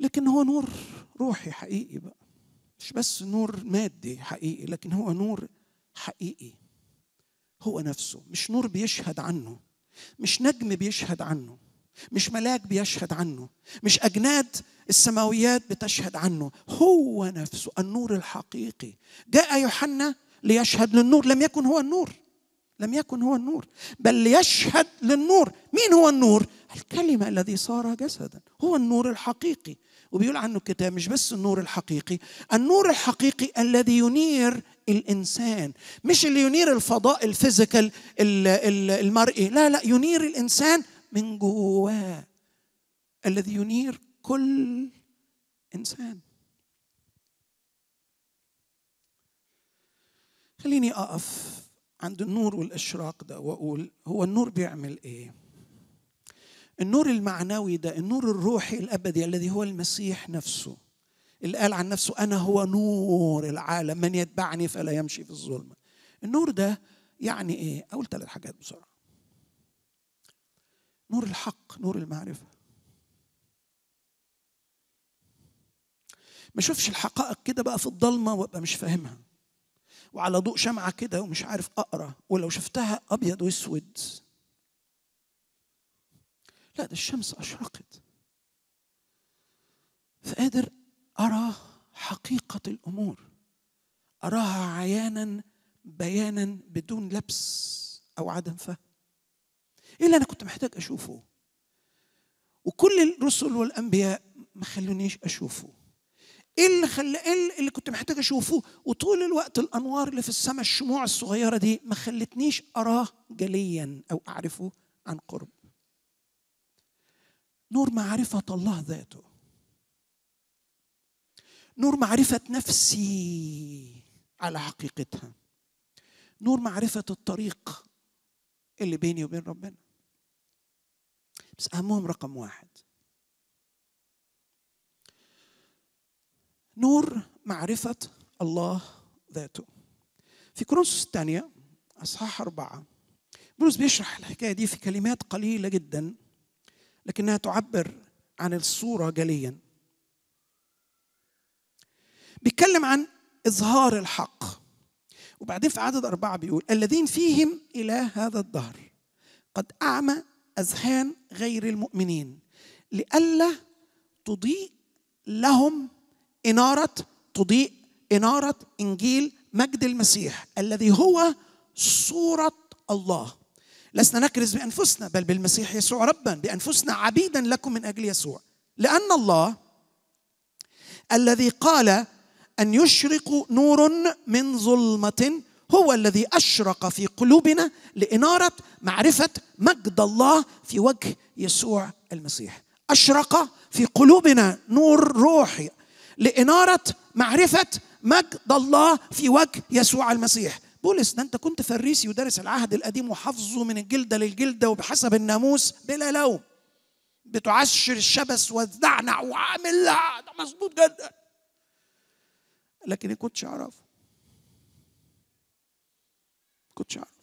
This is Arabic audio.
لكن هو نور روحي حقيقي بقى مش بس نور مادي حقيقي لكن هو نور حقيقي هو نفسه مش نور بيشهد عنه مش نجم بيشهد عنه مش ملاك بيشهد عنه مش اجناد السماويات بتشهد عنه هو نفسه النور الحقيقي جاء يوحنا ليشهد للنور لم يكن هو النور لم يكن هو النور بل ليشهد للنور مين هو النور الكلمه الذي صار جسدا هو النور الحقيقي وبيقول عنه الكتاب مش بس النور الحقيقي النور الحقيقي الذي ينير الانسان مش اللي ينير الفضاء الفيزيكال المرئي لا لا ينير الانسان من جواه الذي ينير كل انسان خليني اقف عند النور والاشراق ده واقول هو النور بيعمل ايه النور المعنوي ده النور الروحي الابدي الذي هو المسيح نفسه اللي قال عن نفسه انا هو نور العالم من يتبعني فلا يمشي في الظلمه النور ده يعني ايه اقول ثلاث حاجات بسرعه نور الحق نور المعرفه ما اشوفش الحقائق كده بقى في الضلمه وابقى مش فاهمها وعلى ضوء شمعه كده ومش عارف اقرا ولو شفتها ابيض واسود لا ده الشمس أشرقت فقادر أرى حقيقة الأمور أراها عيانا بيانا بدون لبس أو عدم فهم إيه اللي أنا كنت محتاج أشوفه وكل الرسل والأنبياء ما خلونيش أشوفه ايه اللي خلى ايه اللي كنت محتاج اشوفه وطول الوقت الانوار اللي في السماء الشموع الصغيره دي ما خلتنيش اراه جليا او اعرفه عن قرب نور معرفة الله ذاته نور معرفة نفسي على حقيقتها نور معرفة الطريق اللي بيني وبين ربنا بس أهمهم رقم واحد نور معرفة الله ذاته في كرونسوس الثانية أصحاح أربعة بولس بيشرح الحكاية دي في كلمات قليلة جداً لكنها تعبر عن الصورة جليا بيتكلم عن إظهار الحق وبعدين في عدد أربعة بيقول الذين فيهم إله هذا الدهر قد أعمى أذهان غير المؤمنين لئلا تضيء لهم إنارة تضيء إنارة إنجيل مجد المسيح الذي هو صورة الله لسنا نكرز بانفسنا بل بالمسيح يسوع ربا بانفسنا عبيدا لكم من اجل يسوع لان الله الذي قال ان يشرق نور من ظلمه هو الذي اشرق في قلوبنا لاناره معرفه مجد الله في وجه يسوع المسيح اشرق في قلوبنا نور روحي لاناره معرفه مجد الله في وجه يسوع المسيح بولس ده انت كنت فريسي ودارس العهد القديم وحافظه من الجلده للجلده وبحسب الناموس بلا لوم بتعشر الشبس وتدعنع وعامل ده مظبوط جدا لكن كنتش اعرفه كنتش اعرفه